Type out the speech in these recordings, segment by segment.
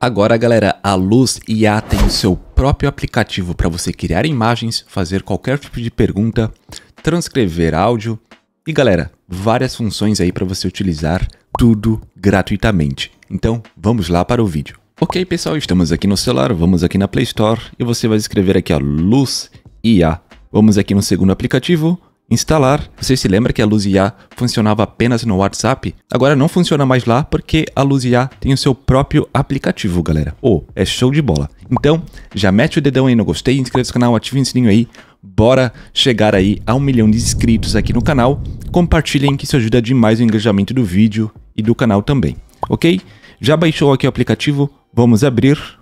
Agora, galera, a Luz IA tem o seu próprio aplicativo para você criar imagens, fazer qualquer tipo de pergunta, transcrever áudio e, galera, várias funções aí para você utilizar, tudo gratuitamente. Então, vamos lá para o vídeo. Ok, pessoal, estamos aqui no celular, vamos aqui na Play Store e você vai escrever aqui a Luz IA. Vamos aqui no segundo aplicativo, instalar. Você se lembra que a Luz IA funcionava apenas no WhatsApp? Agora não funciona mais lá porque a Luz IA tem o seu próprio aplicativo, galera. Oh, é show de bola. Então, já mete o dedão aí no gostei, inscreva-se no canal, ative o sininho aí. Bora chegar aí a um milhão de inscritos aqui no canal. Compartilhem que isso ajuda demais o engajamento do vídeo e do canal também, ok? Já baixou aqui o aplicativo? Vamos abrir.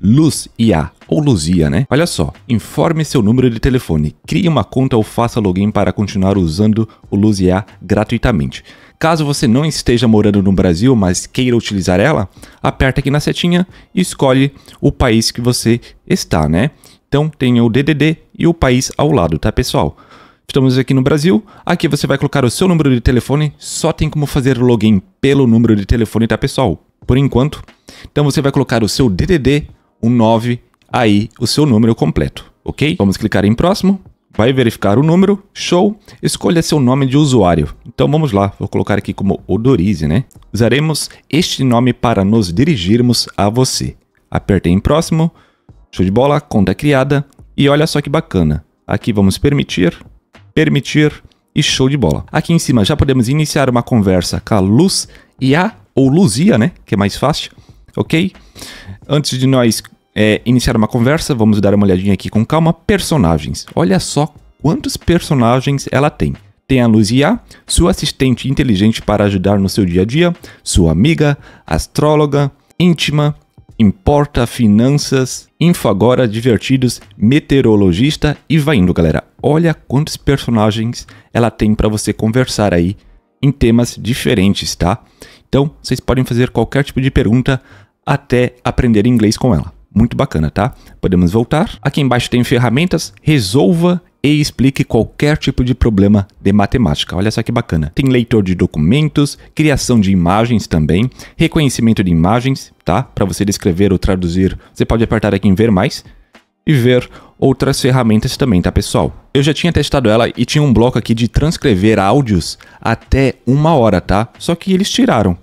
Luzia, ou Luzia, né? Olha só, informe seu número de telefone, crie uma conta ou faça login para continuar usando o Luzia gratuitamente. Caso você não esteja morando no Brasil, mas queira utilizar ela, aperta aqui na setinha e escolhe o país que você está, né? Então tem o DDD e o país ao lado, tá pessoal? Estamos aqui no Brasil. Aqui você vai colocar o seu número de telefone. Só tem como fazer login pelo número de telefone, tá, pessoal? Por enquanto. Então você vai colocar o seu DDD um 9, aí o seu número completo, ok? Vamos clicar em próximo, vai verificar o número, show, escolha seu nome de usuário. Então vamos lá, vou colocar aqui como Odorize, né? Usaremos este nome para nos dirigirmos a você. Apertei em próximo, show de bola, conta criada, e olha só que bacana. Aqui vamos permitir, permitir e show de bola. Aqui em cima já podemos iniciar uma conversa com a Luz e a ou Luzia, né? Que é mais fácil ok? Antes de nós é, iniciar uma conversa, vamos dar uma olhadinha aqui com calma. Personagens. Olha só quantos personagens ela tem. Tem a Luzia, sua assistente inteligente para ajudar no seu dia a dia, sua amiga, astróloga, íntima, importa, finanças, info agora, divertidos, meteorologista e vai indo, galera. Olha quantos personagens ela tem para você conversar aí em temas diferentes, tá? Então, vocês podem fazer qualquer tipo de pergunta até aprender inglês com ela. Muito bacana, tá? Podemos voltar. Aqui embaixo tem ferramentas, resolva e explique qualquer tipo de problema de matemática. Olha só que bacana. Tem leitor de documentos, criação de imagens também, reconhecimento de imagens, tá? Para você descrever ou traduzir, você pode apertar aqui em ver mais e ver outras ferramentas também, tá pessoal? Eu já tinha testado ela e tinha um bloco aqui de transcrever áudios até uma hora, tá? Só que eles tiraram.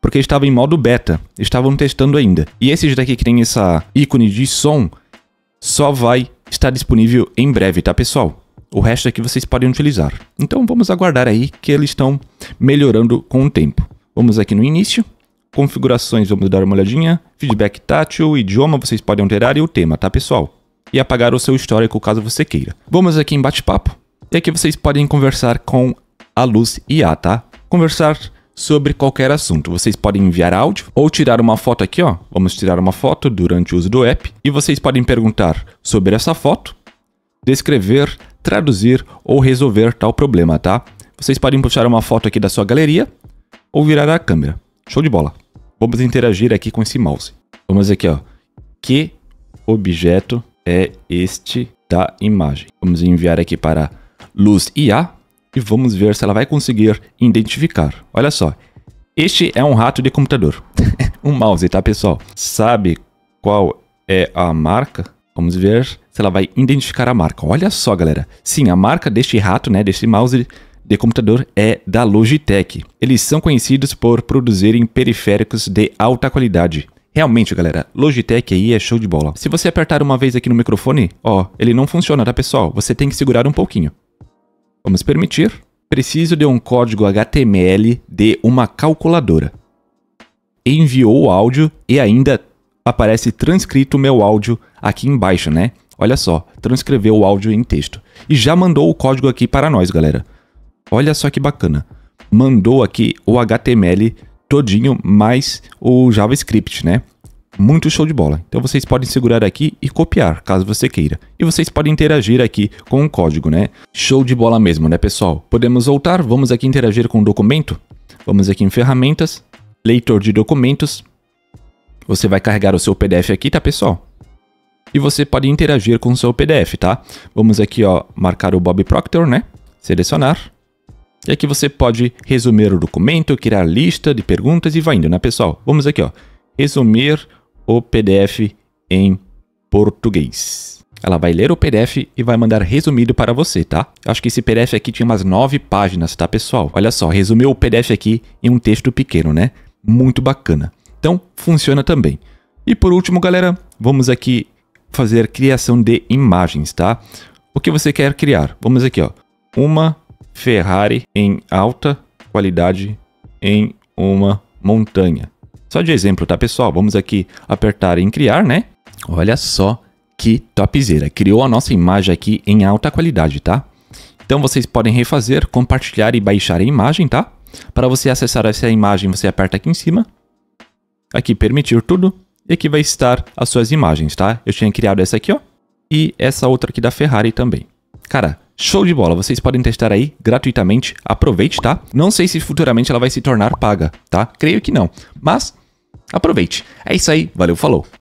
Porque estava em modo beta, estavam testando ainda. E esses daqui que tem essa ícone de som, só vai estar disponível em breve, tá pessoal? O resto aqui é vocês podem utilizar. Então vamos aguardar aí que eles estão melhorando com o tempo. Vamos aqui no início, configurações, vamos dar uma olhadinha, feedback tátil, idioma vocês podem alterar e o tema, tá pessoal? e apagar o seu histórico caso você queira. Vamos aqui em bate-papo. E aqui vocês podem conversar com a luz IA, tá? Conversar sobre qualquer assunto. Vocês podem enviar áudio ou tirar uma foto aqui, ó. Vamos tirar uma foto durante o uso do app. E vocês podem perguntar sobre essa foto, descrever, traduzir ou resolver tal problema, tá? Vocês podem puxar uma foto aqui da sua galeria ou virar a câmera. Show de bola. Vamos interagir aqui com esse mouse. Vamos aqui, ó. Que objeto é este da imagem. Vamos enviar aqui para luz IA e vamos ver se ela vai conseguir identificar. Olha só, este é um rato de computador. um mouse, tá pessoal? Sabe qual é a marca? Vamos ver se ela vai identificar a marca. Olha só, galera. Sim, a marca deste rato, né, deste mouse de computador é da Logitech. Eles são conhecidos por produzirem periféricos de alta qualidade. Realmente, galera, Logitech aí é show de bola. Se você apertar uma vez aqui no microfone, ó, ele não funciona, tá pessoal? Você tem que segurar um pouquinho. Vamos permitir. Preciso de um código HTML de uma calculadora. Enviou o áudio e ainda aparece transcrito meu áudio aqui embaixo, né? Olha só, transcreveu o áudio em texto. E já mandou o código aqui para nós, galera. Olha só que bacana. Mandou aqui o HTML todinho mais o JavaScript, né? Muito show de bola. Então vocês podem segurar aqui e copiar, caso você queira. E vocês podem interagir aqui com o código, né? Show de bola mesmo, né, pessoal? Podemos voltar, vamos aqui interagir com o documento. Vamos aqui em ferramentas, leitor de documentos. Você vai carregar o seu PDF aqui, tá, pessoal? E você pode interagir com o seu PDF, tá? Vamos aqui, ó, marcar o Bob Proctor, né? Selecionar. E aqui você pode resumir o documento, criar lista de perguntas e vai indo, né, pessoal? Vamos aqui, ó. Resumir o PDF em português. Ela vai ler o PDF e vai mandar resumido para você, tá? Acho que esse PDF aqui tinha umas nove páginas, tá, pessoal? Olha só, resumiu o PDF aqui em um texto pequeno, né? Muito bacana. Então, funciona também. E por último, galera, vamos aqui fazer criação de imagens, tá? O que você quer criar? Vamos aqui, ó. Uma Ferrari em alta qualidade em uma montanha. Só de exemplo, tá, pessoal? Vamos aqui apertar em criar, né? Olha só que topzera. Criou a nossa imagem aqui em alta qualidade, tá? Então vocês podem refazer, compartilhar e baixar a imagem, tá? Para você acessar essa imagem, você aperta aqui em cima. Aqui permitir tudo. E aqui vai estar as suas imagens, tá? Eu tinha criado essa aqui, ó. E essa outra aqui da Ferrari também. Cara, Show de bola, vocês podem testar aí gratuitamente, aproveite, tá? Não sei se futuramente ela vai se tornar paga, tá? Creio que não, mas aproveite. É isso aí, valeu, falou!